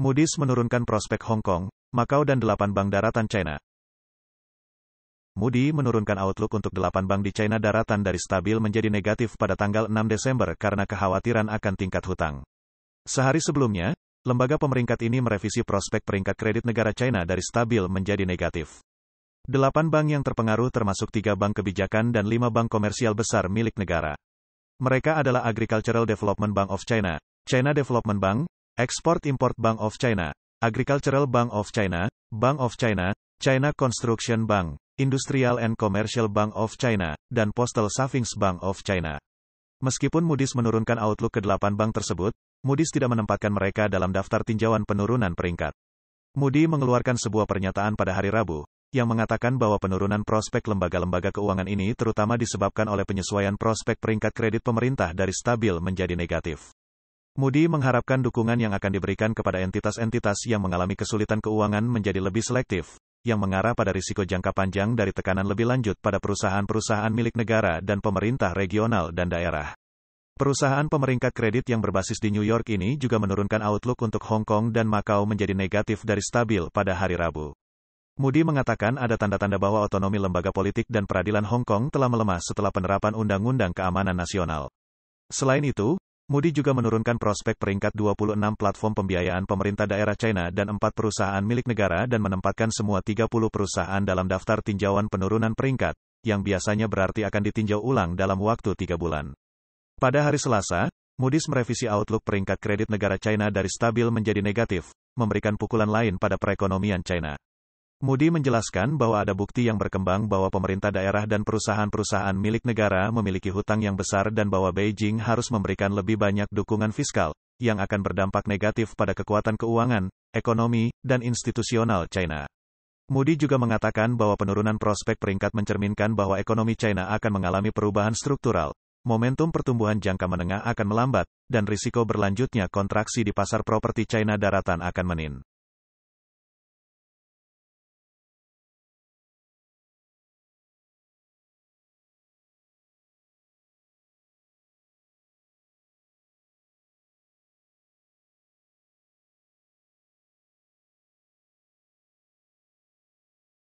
Moody's menurunkan prospek Hong Kong, Macau dan delapan bank daratan China. Moody menurunkan outlook untuk delapan bank di China daratan dari stabil menjadi negatif pada tanggal 6 Desember karena kekhawatiran akan tingkat hutang. Sehari sebelumnya, lembaga pemeringkat ini merevisi prospek peringkat kredit negara China dari stabil menjadi negatif. Delapan bank yang terpengaruh termasuk tiga bank kebijakan dan lima bank komersial besar milik negara. Mereka adalah Agricultural Development Bank of China, China Development Bank, Export-Import Bank of China, Agricultural Bank of China, Bank of China, China Construction Bank, Industrial and Commercial Bank of China, dan Postal Savings Bank of China. Meskipun Moody's menurunkan outlook ke delapan bank tersebut, Moody's tidak menempatkan mereka dalam daftar tinjauan penurunan peringkat. Moody mengeluarkan sebuah pernyataan pada hari Rabu, yang mengatakan bahwa penurunan prospek lembaga-lembaga keuangan ini terutama disebabkan oleh penyesuaian prospek peringkat kredit pemerintah dari stabil menjadi negatif. Moody mengharapkan dukungan yang akan diberikan kepada entitas-entitas yang mengalami kesulitan keuangan menjadi lebih selektif, yang mengarah pada risiko jangka panjang dari tekanan lebih lanjut pada perusahaan-perusahaan milik negara dan pemerintah regional dan daerah. Perusahaan pemeringkat kredit yang berbasis di New York ini juga menurunkan outlook untuk Hong Kong dan Macau menjadi negatif dari stabil pada hari Rabu. Moody mengatakan ada tanda-tanda bahwa otonomi lembaga politik dan peradilan Hong Kong telah melemah setelah penerapan Undang-Undang Keamanan Nasional. Selain itu, Moody juga menurunkan prospek peringkat 26 platform pembiayaan pemerintah daerah China dan empat perusahaan milik negara dan menempatkan semua 30 perusahaan dalam daftar tinjauan penurunan peringkat, yang biasanya berarti akan ditinjau ulang dalam waktu tiga bulan. Pada hari Selasa, Moody's merevisi outlook peringkat kredit negara China dari stabil menjadi negatif, memberikan pukulan lain pada perekonomian China. Mudi menjelaskan bahwa ada bukti yang berkembang bahwa pemerintah daerah dan perusahaan-perusahaan milik negara memiliki hutang yang besar dan bahwa Beijing harus memberikan lebih banyak dukungan fiskal, yang akan berdampak negatif pada kekuatan keuangan, ekonomi, dan institusional China. Mudi juga mengatakan bahwa penurunan prospek peringkat mencerminkan bahwa ekonomi China akan mengalami perubahan struktural, momentum pertumbuhan jangka menengah akan melambat, dan risiko berlanjutnya kontraksi di pasar properti China daratan akan menin.